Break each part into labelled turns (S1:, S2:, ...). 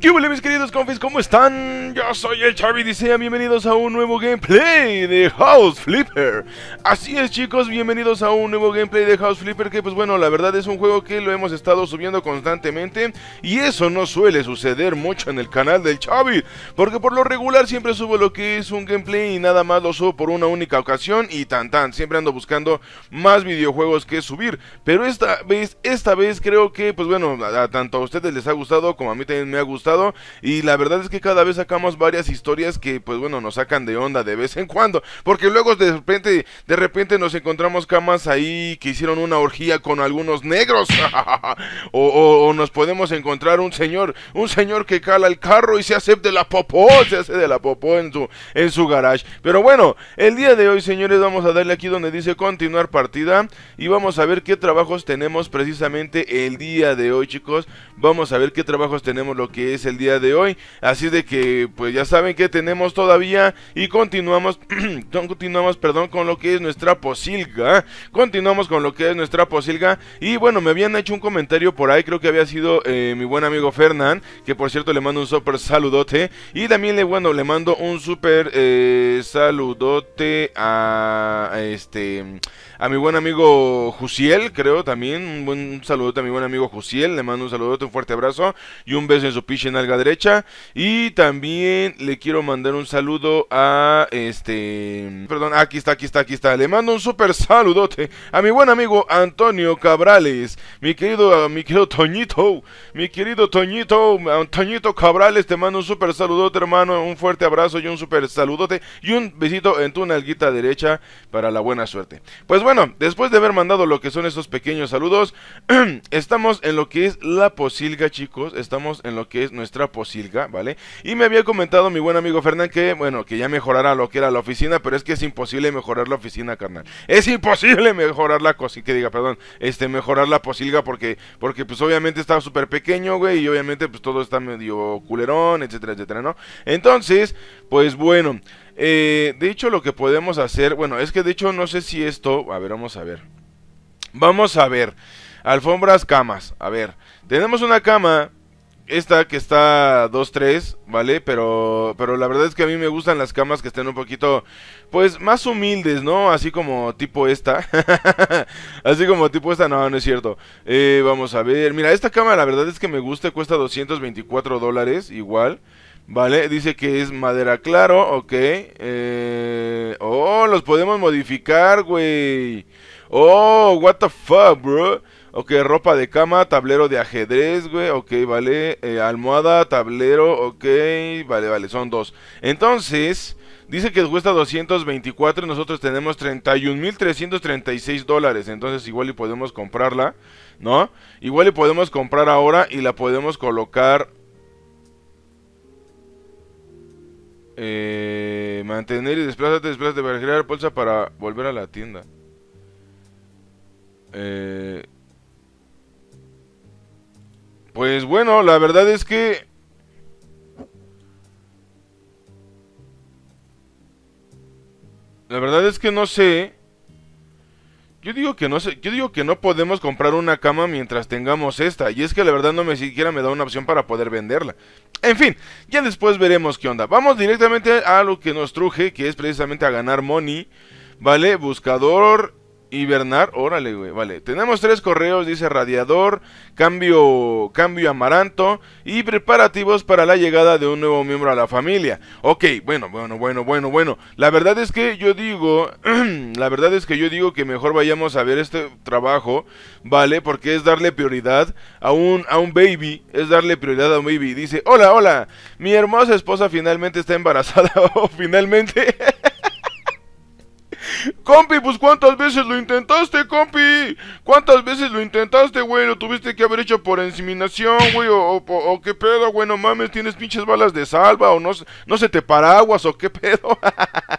S1: ¿Qué hola mis queridos confis? ¿Cómo están? Yo soy el Chavi y bienvenidos a un nuevo gameplay de House Flipper Así es chicos, bienvenidos a un nuevo gameplay de House Flipper que pues bueno, la verdad es un juego que lo hemos estado subiendo constantemente Y eso no suele suceder mucho en el canal del Chavi Porque por lo regular siempre subo lo que es un gameplay y nada más lo subo por una única ocasión y tan tan Siempre ando buscando más videojuegos que subir Pero esta vez, esta vez creo que pues bueno, tanto a ustedes les ha gustado como a mí también me ha gustado y la verdad es que cada vez sacamos varias historias que pues bueno nos sacan de onda de vez en cuando porque luego de repente de repente nos encontramos camas ahí que hicieron una orgía con algunos negros o, nos podemos encontrar un señor un señor que cala el carro y se hace de la popó se hace de la popó en su en su garage pero bueno el día de hoy señores vamos a darle aquí donde dice continuar partida y vamos a ver qué trabajos tenemos precisamente el día de hoy chicos vamos a ver qué trabajos tenemos lo que es el día de hoy. Así de que, pues ya saben que tenemos todavía y continuamos, continuamos, perdón, con lo que es nuestra posilga. Continuamos con lo que es nuestra posilga. Y bueno, me habían hecho un comentario por ahí, creo que había sido eh, mi buen amigo Fernán, que por cierto le mando un super saludote. Y también le, bueno, le mando un súper eh, saludote a, este a mi buen amigo Jusiel, creo también. Un buen saludote a mi buen amigo Jusiel. Le mando un saludote, un fuerte abrazo y un beso en su piche en alga derecha. Y también le quiero mandar un saludo a este. Perdón, aquí está, aquí está, aquí está. Le mando un super saludote a mi buen amigo Antonio Cabrales. Mi querido, mi querido Toñito. Mi querido Toñito, Toñito Cabrales, te mando un super saludote, hermano. Un fuerte abrazo y un super saludote. Y un besito en tu nalguita derecha para la buena suerte. Pues bueno, después de haber mandado lo que son esos pequeños saludos, estamos en lo que es la posilga, chicos. Estamos en lo que es nuestra posilga, ¿vale? Y me había comentado mi buen amigo Fernán que, bueno, que ya mejorara lo que era la oficina, pero es que es imposible mejorar la oficina, carnal. Es imposible mejorar la cosita! que diga, perdón, este, mejorar la posilga porque, porque pues obviamente estaba súper pequeño, güey, y obviamente pues todo está medio culerón, etcétera, etcétera, ¿no? Entonces, pues bueno, eh, de hecho lo que podemos hacer, bueno, es que de hecho no sé si esto, a ver, vamos a ver. Vamos a ver. Alfombras, camas. A ver, tenemos una cama esta que está 2-3, ¿vale? Pero, pero la verdad es que a mí me gustan las camas que estén un poquito, pues, más humildes, ¿no? Así como tipo esta. Así como tipo esta, no, no es cierto. Eh, vamos a ver, mira, esta cama la verdad es que me gusta, cuesta 224 dólares, igual. Vale, dice que es madera claro, ok. Eh, oh, los podemos modificar, güey. Oh, what the fuck, bro. Ok, ropa de cama, tablero de ajedrez, güey. Ok, vale. Eh, almohada, tablero, ok. Vale, vale, son dos. Entonces, dice que cuesta 224 y nosotros tenemos 31.336 dólares. Entonces igual y podemos comprarla, ¿no? Igual y podemos comprar ahora y la podemos colocar... Eh, mantener y desplázate, desplázate para crear bolsa para volver a la tienda. Eh, pues bueno, la verdad es que... La verdad es que no sé. Yo digo que no sé, yo digo que no podemos comprar una cama mientras tengamos esta, y es que la verdad no me siquiera me da una opción para poder venderla. En fin, ya después veremos qué onda. Vamos directamente a lo que nos truje, que es precisamente a ganar money, ¿vale? Buscador Hibernar, órale, güey, vale. Tenemos tres correos, dice Radiador, cambio, cambio amaranto y preparativos para la llegada de un nuevo miembro a la familia. Ok, bueno, bueno, bueno, bueno, bueno. La verdad es que yo digo, la verdad es que yo digo que mejor vayamos a ver este trabajo, vale, porque es darle prioridad a un, a un baby, es darle prioridad a un baby. Dice, hola, hola, mi hermosa esposa finalmente está embarazada, o oh, finalmente... Compi, pues cuántas veces lo intentaste, compi. ¿Cuántas veces lo intentaste, güey? Lo tuviste que haber hecho por inseminación, güey. O, qué pedo, güey. No mames, tienes pinches balas de salva. O no, no se te paraguas, o qué pedo.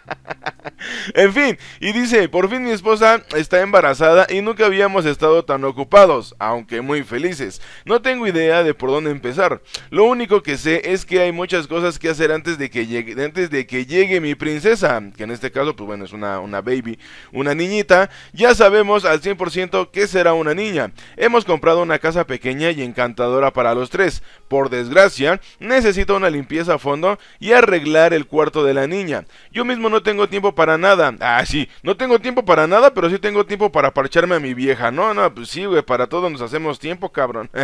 S1: en fin, y dice, por fin mi esposa está embarazada y nunca habíamos estado tan ocupados, aunque muy felices. No tengo idea de por dónde empezar. Lo único que sé es que hay muchas cosas que hacer antes de que llegue, antes de que llegue mi princesa, que en este caso, pues bueno, es una, una baby, una niñita. Ya sabemos al 100% que será una niña. Hemos comprado una casa pequeña y encantadora para los tres. Por desgracia, necesito una limpieza a fondo y arreglar el cuarto de la niña. Yo mismo no tengo tiempo para nada. Ah, sí, no tengo tiempo para nada, pero sí tengo tiempo para parcharme a mi vieja. No, no, pues sí, güey, para todo nos hacemos tiempo, cabrón.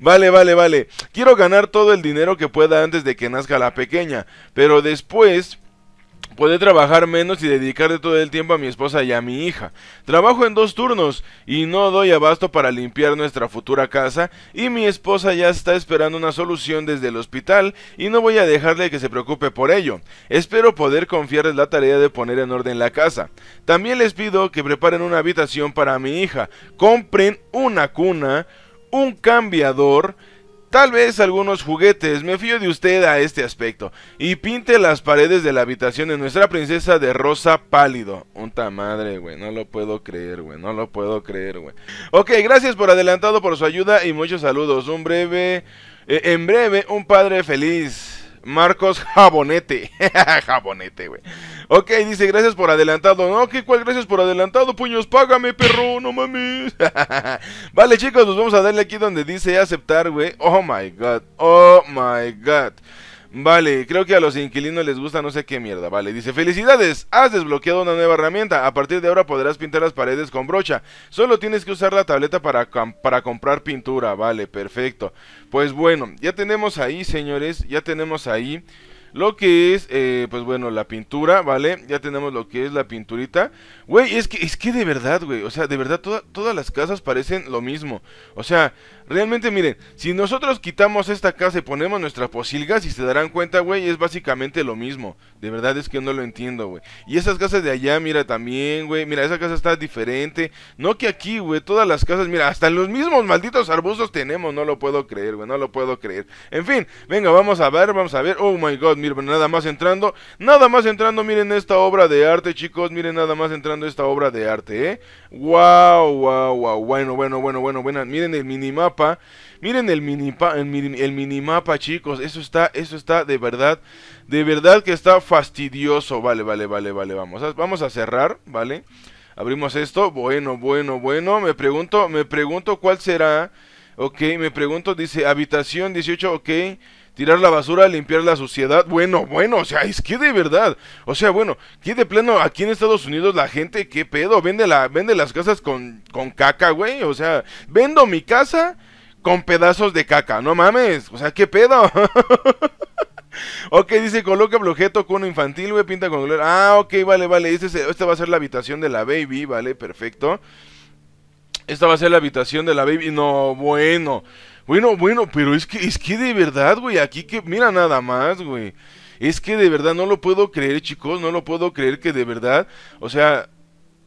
S1: vale, vale, vale. Quiero ganar todo el dinero que pueda antes de que nazca la pequeña, pero después Poder trabajar menos y dedicarle todo el tiempo a mi esposa y a mi hija. Trabajo en dos turnos y no doy abasto para limpiar nuestra futura casa y mi esposa ya está esperando una solución desde el hospital y no voy a dejarle que se preocupe por ello. Espero poder confiarles la tarea de poner en orden la casa. También les pido que preparen una habitación para mi hija, compren una cuna, un cambiador, Tal vez algunos juguetes, me fío de usted a este aspecto. Y pinte las paredes de la habitación de nuestra princesa de rosa pálido. Unta madre, güey, no lo puedo creer, güey, no lo puedo creer, güey. Ok, gracias por adelantado por su ayuda y muchos saludos. Un breve, eh, en breve, un padre feliz. Marcos Jabonete. Jabonete, güey. Ok, dice, gracias por adelantado. No, ¿qué cual Gracias por adelantado, puños. Págame, perro, no mames. vale, chicos, nos vamos a darle aquí donde dice aceptar, güey. Oh my god, oh my god. Vale, creo que a los inquilinos les gusta no sé qué mierda. Vale, dice, felicidades, has desbloqueado una nueva herramienta. A partir de ahora podrás pintar las paredes con brocha. Solo tienes que usar la tableta para, para comprar pintura. Vale, perfecto. Pues bueno, ya tenemos ahí, señores, ya tenemos ahí lo que es, eh, pues bueno, la pintura, ¿vale? Ya tenemos lo que es la pinturita. Güey, es que, es que de verdad, güey. O sea, de verdad, todas las casas parecen lo mismo. O sea, realmente, miren, si nosotros quitamos esta casa y ponemos nuestra posilga si se darán cuenta, güey, es básicamente lo mismo. De verdad es que no lo entiendo, güey. Y esas casas de allá, mira también, güey. Mira, esa casa está diferente. No que aquí, güey, todas las casas, mira, hasta los mismos malditos arbustos tenemos. No lo puedo creer, güey, no lo puedo creer. En fin, venga, vamos a ver, vamos a ver. Oh my god, miren, nada más entrando, nada más entrando, miren esta obra de arte, chicos, miren nada más entrando esta obra de arte, ¿eh? Wow, wow, wow, bueno, bueno, bueno, bueno, bueno, miren el minimapa, miren el, mini el, minimapa, chicos, eso está, eso está de verdad, de verdad que está fastidioso, vale, vale, vale, vale, vamos vamos a cerrar, ¿vale? Abrimos esto, bueno, bueno, bueno, me pregunto, me pregunto cuál será... Ok, me pregunto, dice habitación 18, ok tirar la basura, limpiar la suciedad. Bueno, bueno, o sea, es que de verdad. O sea, bueno, que de pleno, aquí en Estados Unidos la gente, qué pedo, vende, la, vende las casas con, con caca, güey. O sea, vendo mi casa con pedazos de caca, no mames. O sea, qué pedo. Ok, dice, coloca el objeto con infantil, güey, pinta con color. Ah, ok, vale, vale. Este, esta va a ser la habitación de la baby, vale, perfecto. Esta va a ser la habitación de la baby. No, bueno. Bueno, bueno, pero es que, es que de verdad, güey, aquí que, mira nada más, güey. Es que de verdad no lo puedo creer, chicos, no lo puedo creer que de verdad, o sea,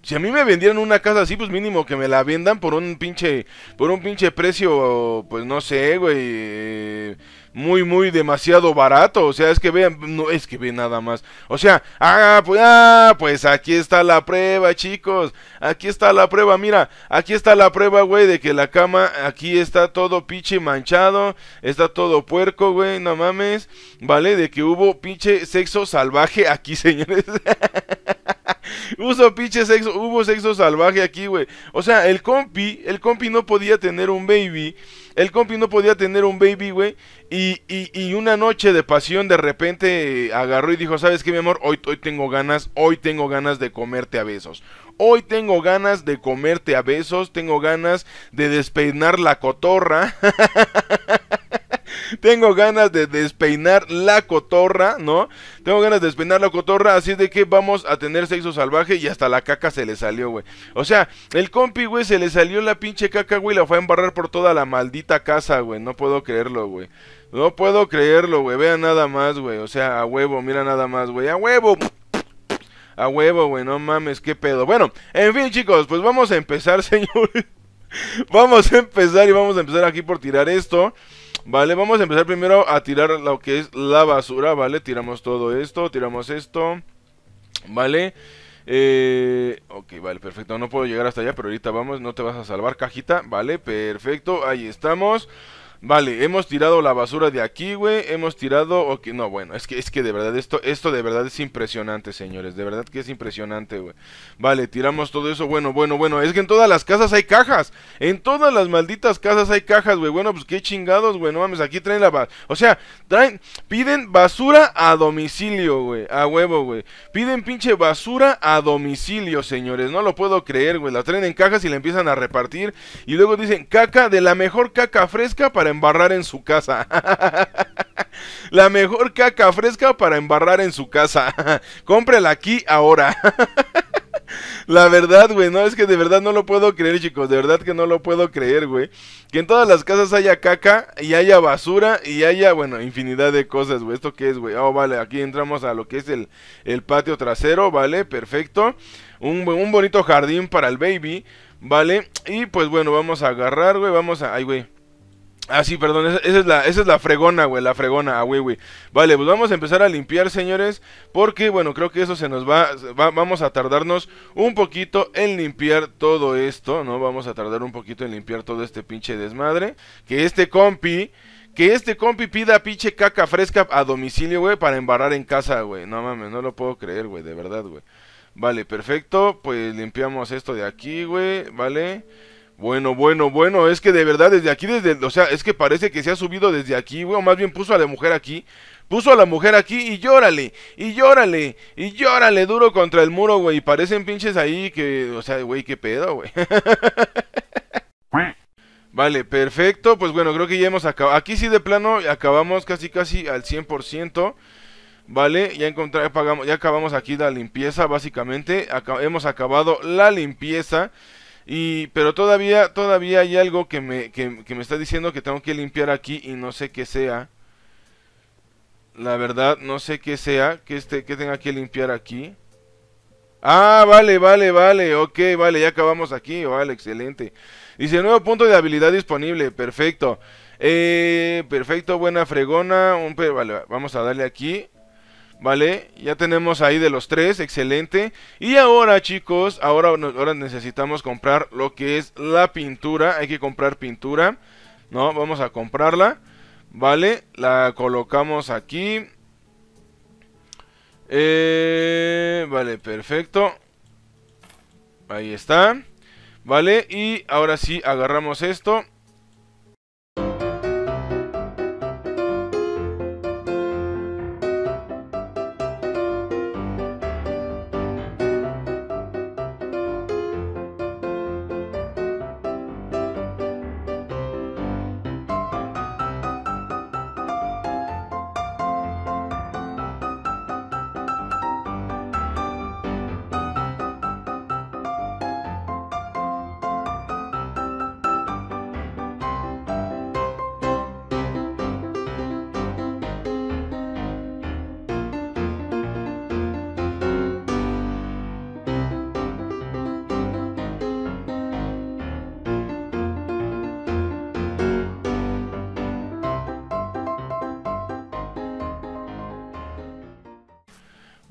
S1: si a mí me vendieran una casa así, pues mínimo que me la vendan por un pinche, por un pinche precio, pues no sé, güey, eh, muy, muy demasiado barato. O sea, es que vean, no, es que ve nada más. O sea, ah pues, ah, pues aquí está la prueba, chicos. Aquí está la prueba, mira, aquí está la prueba, güey, de que la cama, aquí está todo pinche manchado, está todo puerco, güey, no mames, ¿vale? De que hubo pinche sexo salvaje aquí, señores. Uso pinche sexo, hubo sexo salvaje aquí, güey. O sea, el compi, el compi no podía tener un baby el compi no podía tener un baby, güey. Y, una noche de pasión de repente eh, agarró y dijo, ¿sabes qué, mi amor? Hoy, hoy tengo ganas, hoy tengo ganas de comerte a besos. Hoy tengo ganas de comerte a besos, tengo ganas de despeinar la cotorra. Tengo ganas de despeinar la cotorra, ¿no? Tengo ganas de despeinar la cotorra, así de que vamos a tener sexo salvaje y hasta la caca se le salió, güey. O sea, el compi, güey, se le salió la pinche caca, güey, la fue a embarrar por toda la maldita casa, güey. No puedo creerlo, güey. No puedo creerlo, güey. Vean nada más, güey. O sea, a huevo, mira nada más, güey. A huevo. A huevo, güey, no mames, qué pedo. Bueno, en fin, chicos, pues vamos a empezar, señores. vamos a empezar y vamos a empezar aquí por tirar esto. Vale, vamos a empezar primero a tirar lo que es la basura, ¿vale? Tiramos todo esto, tiramos esto, ¿vale? Eh, ok, vale, perfecto, no puedo llegar hasta allá, pero ahorita vamos, no te vas a salvar, cajita, ¿vale? Perfecto, ahí estamos. Vale, hemos tirado la basura de aquí, güey. Hemos tirado... ok, no, bueno, es que, es que de verdad esto, esto de verdad es impresionante, señores. De verdad que es impresionante, güey. Vale, tiramos todo eso. Bueno, bueno, bueno. Es que en todas las casas hay cajas. En todas las malditas casas hay cajas, güey. Bueno, pues qué chingados, güey. No mames, aquí traen la basura. O sea, traen... Piden basura a domicilio, güey. A huevo, güey. Piden pinche basura a domicilio, señores. No lo puedo creer, güey. La traen en cajas y la empiezan a repartir. Y luego dicen caca de la mejor caca fresca para embarrar en su casa. La mejor caca fresca para embarrar en su casa. Cómprela aquí ahora. La verdad, güey, no, es que de verdad no lo puedo creer, chicos. De verdad que no lo puedo creer, güey. Que en todas las casas haya caca y haya basura y haya, bueno, infinidad de cosas, güey. ¿Esto qué es, güey? Oh, vale, aquí entramos a lo que es el, el patio trasero, ¿vale? Perfecto. Un, un bonito jardín para el baby, ¿vale? Y pues bueno, vamos a agarrar, güey. Vamos a... Ay, güey. Ah, sí, perdón, esa, es la, fregona, güey, la fregona, ah, güey, güey. Vale, pues vamos a empezar a limpiar, señores, porque, bueno, creo que eso se nos va, vamos a tardarnos un poquito en limpiar todo esto, ¿no? Vamos a tardar un poquito en limpiar todo este pinche desmadre, que este compi, que este compi pida pinche caca fresca a domicilio, güey, para embarrar en casa, güey, no mames, no lo puedo creer, güey, de verdad, güey. Vale, perfecto, pues limpiamos esto de aquí, güey, vale... Bueno, bueno, bueno, es que de verdad desde aquí, desde, o sea, es que parece que se ha subido desde aquí, güey, o más bien puso a la mujer aquí, puso a la mujer aquí y llórale, y llórale, y llórale duro contra el muro, güey, parecen pinches ahí que, o sea, güey, qué pedo, güey. vale, perfecto, pues bueno, creo que ya hemos acabado, aquí sí de plano acabamos casi casi al 100%. ¿vale? Ya encontramos ya acabamos aquí la limpieza, básicamente. hemos acabado la limpieza. Y, pero todavía, todavía hay algo que me, me está diciendo que tengo que limpiar aquí y no sé qué sea. La verdad, no sé qué sea, que, este, que tenga que limpiar aquí. Ah, vale, vale, vale, ok, vale, ya acabamos aquí, vale, excelente. Dice, nuevo punto de habilidad disponible, perfecto. Eh, perfecto, buena fregona, vamos a darle aquí. ¿vale? Ya tenemos ahí de los tres, excelente. Y ahora, chicos, ahora, ahora necesitamos comprar lo que es la pintura. Hay que comprar pintura, ¿no? Vamos a comprarla, ¿vale? La colocamos aquí. Eh, vale, perfecto. Ahí está. ¿Vale? Y ahora sí, agarramos esto.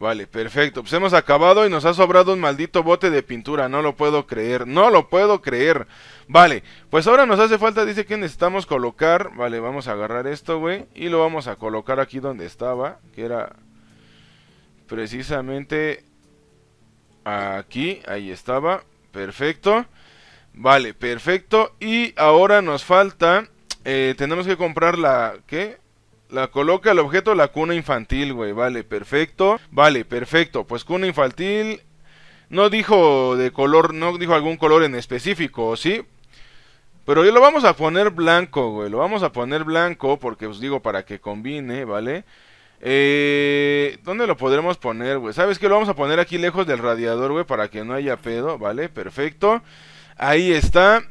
S1: Vale, perfecto. Pues hemos acabado y nos ha sobrado un maldito bote de pintura. No lo puedo creer. No lo puedo creer. Vale, pues ahora nos hace falta, dice que necesitamos colocar. Vale, vamos a agarrar esto, güey. Y lo vamos a colocar aquí donde estaba. Que era precisamente aquí. Ahí estaba. Perfecto. Vale, perfecto. Y ahora nos falta... Eh, tenemos que comprar la... ¿Qué? La coloca el objeto la cuna infantil, güey. Vale, perfecto. Vale, perfecto. Pues cuna infantil. No dijo de color, no dijo algún color en específico, ¿sí? Pero yo lo vamos a poner blanco, güey. Lo vamos a poner blanco porque os pues, digo para que combine, ¿vale? Eh, ¿Dónde lo podremos poner, güey? ¿Sabes qué? Lo vamos a poner aquí lejos del radiador, güey, para que no haya pedo, ¿vale? Perfecto. Ahí está.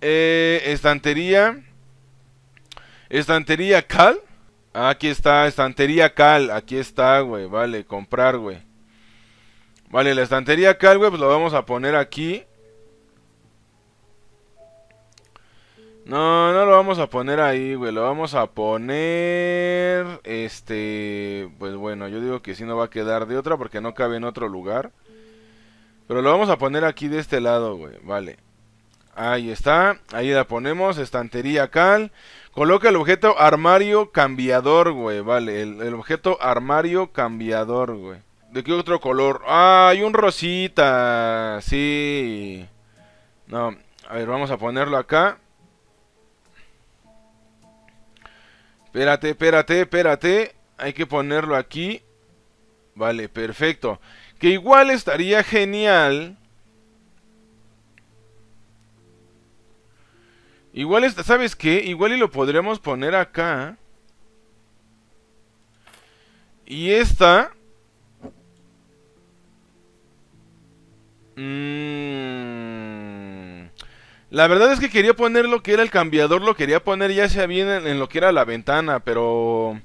S1: Eh, estantería. Estantería cal. Aquí está, estantería cal. Aquí está, güey. Vale, comprar, güey. Vale, la estantería cal, güey, pues lo vamos a poner aquí. No, no lo vamos a poner ahí, güey. Lo vamos a poner... Este... Pues bueno, yo digo que si no va a quedar de otra porque no cabe en otro lugar. Pero lo vamos a poner aquí de este lado, güey. Vale. Ahí está, ahí la ponemos, estantería cal. Coloca el objeto armario cambiador, güey, vale, el, objeto armario cambiador, güey. ¿De qué otro color? Ah, hay un rosita, sí. No, a ver, vamos a ponerlo acá. Espérate, espérate, espérate. Hay que ponerlo aquí. Vale, perfecto. Que igual estaría genial Igual, ¿sabes qué? Igual y lo podríamos poner acá. Y esta... Mm, la verdad es que quería poner lo que era el cambiador, lo quería poner ya sea bien en, lo que era la ventana, pero...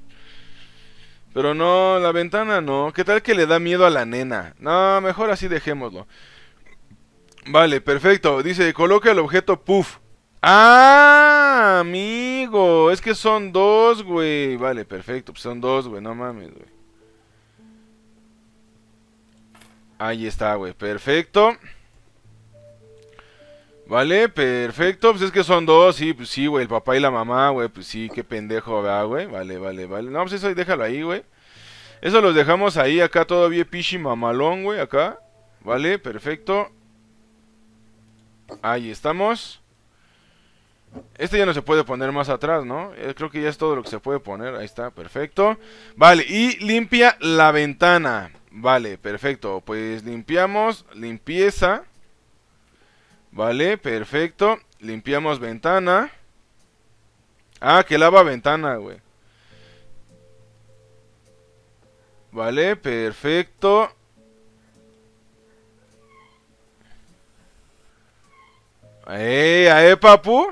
S1: Pero no, la ventana no. ¿Qué tal que le da miedo a la nena? No, mejor así dejémoslo. Vale, perfecto. Dice, coloca el objeto puff. Ah, amigo. Es que son dos, güey. Vale, perfecto. Pues son dos, güey. No mames, güey. Ahí está, güey. Perfecto. Vale, perfecto. Pues es que son dos, sí, pues sí, güey. El papá y la mamá, güey. Pues sí, qué pendejo, güey? Vale, vale, vale. No, pues eso déjalo ahí, güey. Eso los dejamos ahí, acá todavía pichi mamalón, güey, acá. Vale, perfecto. Ahí estamos. Este ya no se puede poner más atrás, ¿no? Eh, creo que ya es todo lo que se puede poner. Ahí está, perfecto. Vale, y limpia la ventana. Vale, perfecto. Pues limpiamos, limpieza. Vale, perfecto. Limpiamos ventana. Ah, que lava ventana, güey. Vale, perfecto. ¡Eh, ahí, eh, papu!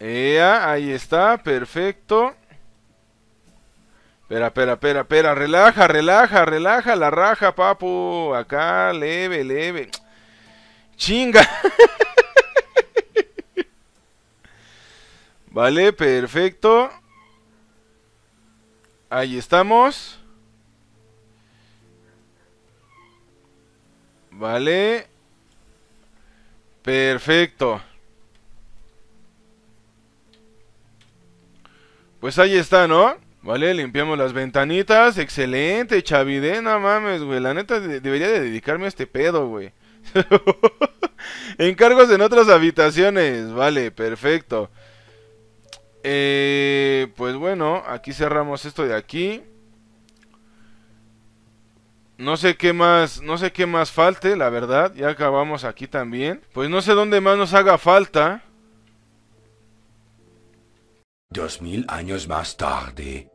S1: Ea, ahí está, perfecto. Espera, espera, espera, espera, relaja, relaja, relaja la raja, papu. Acá, leve, leve. Chinga. vale, perfecto. Ahí estamos. Vale. Perfecto. Pues ahí está, ¿no? Vale, limpiamos las ventanitas. Excelente, Chavide. No mames, güey. La neta debería de dedicarme a este pedo, güey. Encargos en otras habitaciones. Vale, perfecto. Eh, pues bueno, aquí cerramos esto de aquí. No sé qué más, no sé qué más falte, la verdad. Ya acabamos aquí también. Pues no sé dónde más nos haga falta. Dos mil años más tarde.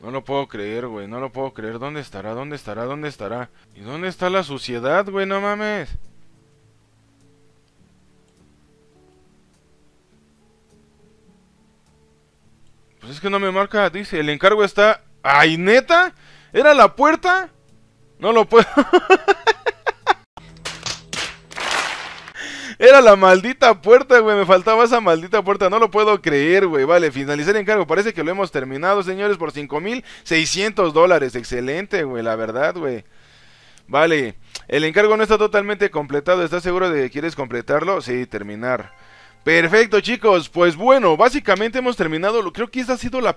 S1: No lo puedo creer, güey, no lo puedo creer. ¿Dónde estará? ¿Dónde estará? ¿Dónde estará? ¿Y dónde está la suciedad, güey? No mames. Pues es que no me marca, dice, el encargo está... ¡Ay, neta! ¿Era la puerta? No lo puedo... Era la maldita puerta, güey. Me faltaba esa maldita puerta. No lo puedo creer, güey. Vale, finalizar el encargo. Parece que lo hemos terminado, señores, por 5.600 dólares. Excelente, güey. La verdad, güey. Vale. El encargo no está totalmente completado. ¿Estás seguro de que quieres completarlo? Sí, terminar. Perfecto, chicos. Pues bueno, básicamente hemos terminado. Creo que esta ha sido la,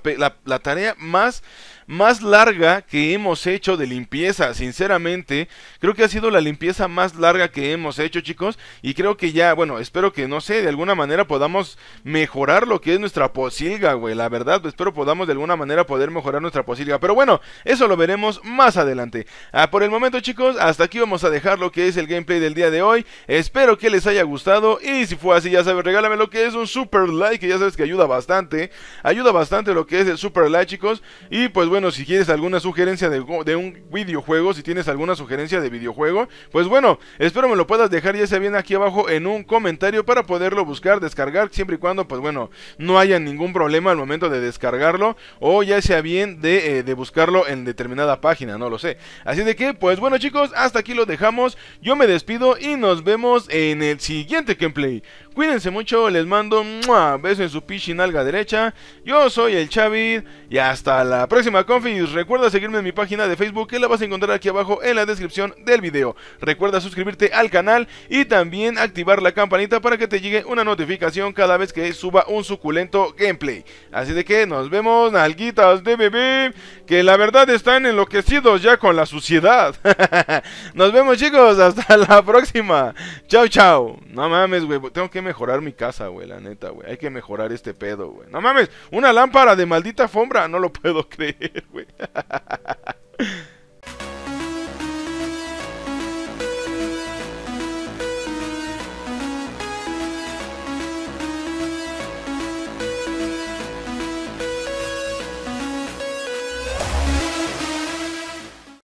S1: tarea más, más larga que hemos hecho de limpieza. Sinceramente, creo que ha sido la limpieza más larga que hemos hecho, chicos. Y creo que ya, bueno, espero que, no sé, de alguna manera podamos mejorar lo que es nuestra posilga, güey. La verdad, espero podamos de alguna manera poder mejorar nuestra posilga. Pero bueno, eso lo veremos más adelante. Ah, por el momento, chicos, hasta aquí vamos a dejar lo que es el gameplay del día de hoy. Espero que les haya gustado. Y si fue así, ya saben, regalo regálame lo que es un super like, que ya sabes que ayuda bastante. Ayuda bastante lo que es el super like, chicos. Y pues bueno, si quieres alguna sugerencia de, un videojuego, si tienes alguna sugerencia de videojuego, pues bueno, espero me lo puedas dejar ya sea bien aquí abajo en un comentario para poderlo buscar, descargar, siempre y cuando, pues bueno, no haya ningún problema al momento de descargarlo o ya sea bien de, eh, de buscarlo en determinada página, no lo sé. Así de que, pues bueno, chicos, hasta aquí lo dejamos. Yo me despido y nos vemos en el siguiente gameplay. Cuídense mucho, les mando un beso en su nalga derecha. Yo soy el Chavid y hasta la próxima, confis. Recuerda seguirme en mi página de Facebook que la vas a encontrar aquí abajo en la descripción del video. Recuerda suscribirte al canal y también activar la campanita para que te llegue una notificación cada vez que suba un suculento gameplay. Así de que nos vemos, nalguitas de bebé, que la verdad están enloquecidos ya con la suciedad. nos vemos chicos, hasta la próxima. Chao, chao. No mames, güey, tengo que mejorar mi casa, güey, la neta, güey. Hay que mejorar este pedo, güey. No mames, una lámpara de maldita alfombra, no lo puedo creer, güey.